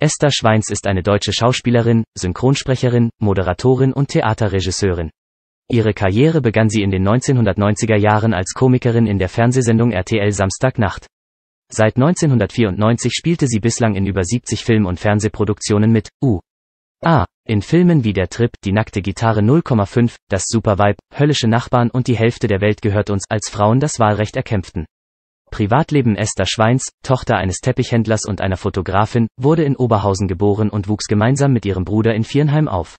Esther Schweins ist eine deutsche Schauspielerin, Synchronsprecherin, Moderatorin und Theaterregisseurin. Ihre Karriere begann sie in den 1990er Jahren als Komikerin in der Fernsehsendung RTL Samstagnacht. Seit 1994 spielte sie bislang in über 70 Film- und Fernsehproduktionen mit, u. a. in Filmen wie Der Trip, Die nackte Gitarre 0,5, Das Supervibe, Höllische Nachbarn und Die Hälfte der Welt gehört uns, als Frauen das Wahlrecht erkämpften. Privatleben Esther Schweins, Tochter eines Teppichhändlers und einer Fotografin, wurde in Oberhausen geboren und wuchs gemeinsam mit ihrem Bruder in Viernheim auf.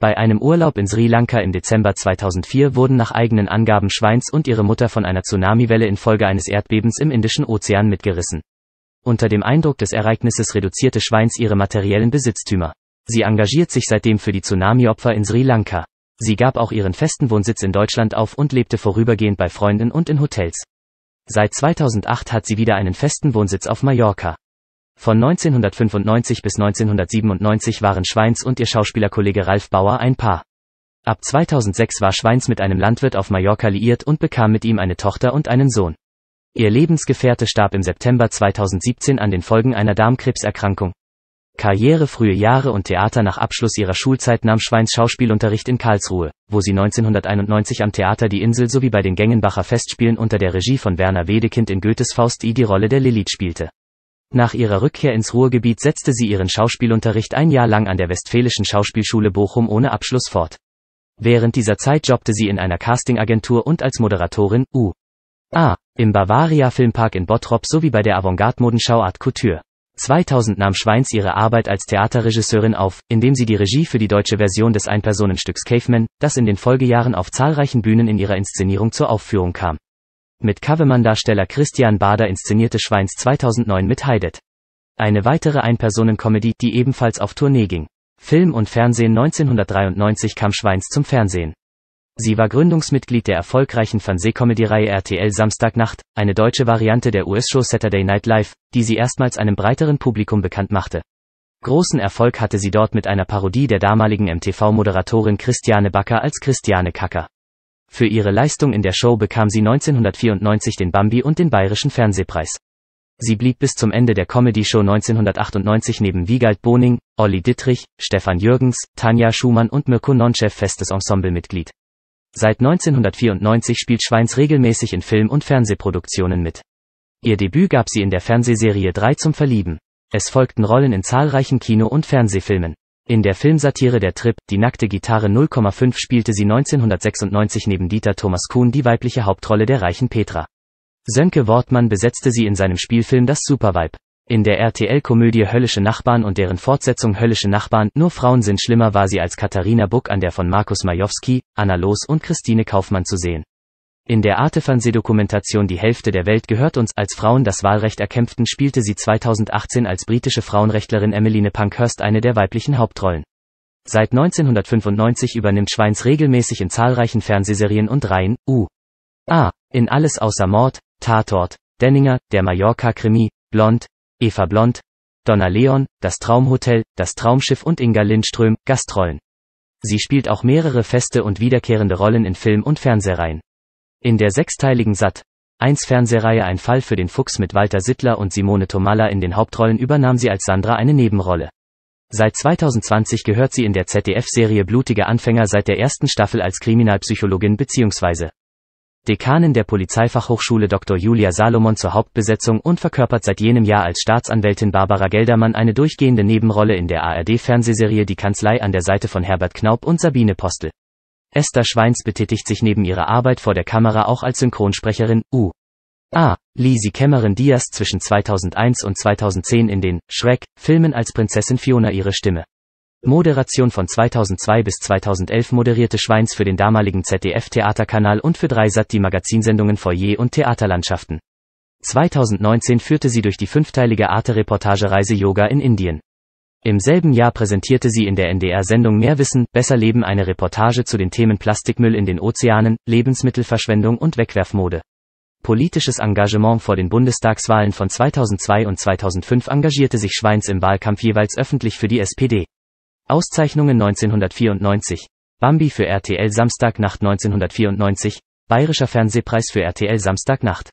Bei einem Urlaub in Sri Lanka im Dezember 2004 wurden nach eigenen Angaben Schweins und ihre Mutter von einer Tsunamiwelle infolge eines Erdbebens im Indischen Ozean mitgerissen. Unter dem Eindruck des Ereignisses reduzierte Schweins ihre materiellen Besitztümer. Sie engagiert sich seitdem für die Tsunami-Opfer in Sri Lanka. Sie gab auch ihren festen Wohnsitz in Deutschland auf und lebte vorübergehend bei Freunden und in Hotels. Seit 2008 hat sie wieder einen festen Wohnsitz auf Mallorca. Von 1995 bis 1997 waren Schweins und ihr Schauspielerkollege Ralf Bauer ein Paar. Ab 2006 war Schweins mit einem Landwirt auf Mallorca liiert und bekam mit ihm eine Tochter und einen Sohn. Ihr Lebensgefährte starb im September 2017 an den Folgen einer Darmkrebserkrankung. Karriere Frühe Jahre und Theater Nach Abschluss ihrer Schulzeit nahm Schweins Schauspielunterricht in Karlsruhe, wo sie 1991 am Theater Die Insel sowie bei den Gengenbacher Festspielen unter der Regie von Werner Wedekind in Goethes Faust I die Rolle der Lilith spielte. Nach ihrer Rückkehr ins Ruhrgebiet setzte sie ihren Schauspielunterricht ein Jahr lang an der Westfälischen Schauspielschule Bochum ohne Abschluss fort. Während dieser Zeit jobbte sie in einer Castingagentur und als Moderatorin U. A. Im Bavaria Filmpark in Bottrop sowie bei der Avantgarde-Modenschau Art Couture. 2000 nahm Schweins ihre Arbeit als Theaterregisseurin auf, indem sie die Regie für die deutsche Version des Einpersonenstücks Caveman, das in den Folgejahren auf zahlreichen Bühnen in ihrer Inszenierung zur Aufführung kam. Mit Coverman-Darsteller Christian Bader inszenierte Schweins 2009 mit Heidet. Eine weitere einpersonen die ebenfalls auf Tournee ging. Film und Fernsehen 1993 kam Schweins zum Fernsehen. Sie war Gründungsmitglied der erfolgreichen Fernsehcomedy-Reihe RTL Samstagnacht, eine deutsche Variante der US-Show Saturday Night Live, die sie erstmals einem breiteren Publikum bekannt machte. Großen Erfolg hatte sie dort mit einer Parodie der damaligen MTV-Moderatorin Christiane Backer als Christiane Kacker. Für ihre Leistung in der Show bekam sie 1994 den Bambi und den Bayerischen Fernsehpreis. Sie blieb bis zum Ende der Comedy-Show 1998 neben Wiegald Boning, Olli Dittrich, Stefan Jürgens, Tanja Schumann und Mirko Nonchev festes Ensemblemitglied. Seit 1994 spielt Schweins regelmäßig in Film- und Fernsehproduktionen mit. Ihr Debüt gab sie in der Fernsehserie 3 zum Verlieben. Es folgten Rollen in zahlreichen Kino- und Fernsehfilmen. In der Filmsatire Der Trip, Die nackte Gitarre 0,5 spielte sie 1996 neben Dieter Thomas Kuhn die weibliche Hauptrolle der reichen Petra. Sönke Wortmann besetzte sie in seinem Spielfilm Das Supervibe. In der RTL-Komödie Höllische Nachbarn und deren Fortsetzung Höllische Nachbarn, nur Frauen sind schlimmer war sie als Katharina Buck an der von Markus Majowski, Anna Loos und Christine Kaufmann zu sehen. In der Artefernsehdokumentation Die Hälfte der Welt gehört uns, als Frauen das Wahlrecht erkämpften, spielte sie 2018 als britische Frauenrechtlerin Emmeline Pankhurst eine der weiblichen Hauptrollen. Seit 1995 übernimmt Schweins regelmäßig in zahlreichen Fernsehserien und Reihen, u. a. in Alles außer Mord, Tatort, Denninger, der Mallorca-Krimi, Blond, Eva Blond, Donna Leon, Das Traumhotel, Das Traumschiff und Inga Lindström, Gastrollen. Sie spielt auch mehrere feste und wiederkehrende Rollen in Film- und Fernsehreihen. In der sechsteiligen Sat. 1 Fernsehreihe Ein Fall für den Fuchs mit Walter Sittler und Simone Tomalla in den Hauptrollen übernahm sie als Sandra eine Nebenrolle. Seit 2020 gehört sie in der ZDF-Serie Blutige Anfänger seit der ersten Staffel als Kriminalpsychologin bzw. Dekanin der Polizeifachhochschule Dr. Julia Salomon zur Hauptbesetzung und verkörpert seit jenem Jahr als Staatsanwältin Barbara Geldermann eine durchgehende Nebenrolle in der ARD-Fernsehserie Die Kanzlei an der Seite von Herbert Knaup und Sabine Postel. Esther Schweins betätigt sich neben ihrer Arbeit vor der Kamera auch als Synchronsprecherin, U. A. Lisi Cameron Diaz zwischen 2001 und 2010 in den schreck filmen als Prinzessin Fiona ihre Stimme. Moderation von 2002 bis 2011 moderierte Schweins für den damaligen ZDF-Theaterkanal und für Dreisat die Magazinsendungen Foyer und Theaterlandschaften. 2019 führte sie durch die fünfteilige Arte-Reportagereise Yoga in Indien. Im selben Jahr präsentierte sie in der NDR-Sendung Mehr Wissen, Besser Leben eine Reportage zu den Themen Plastikmüll in den Ozeanen, Lebensmittelverschwendung und Wegwerfmode. Politisches Engagement vor den Bundestagswahlen von 2002 und 2005 engagierte sich Schweins im Wahlkampf jeweils öffentlich für die SPD. Auszeichnungen 1994. Bambi für RTL Samstagnacht 1994, Bayerischer Fernsehpreis für RTL Samstagnacht.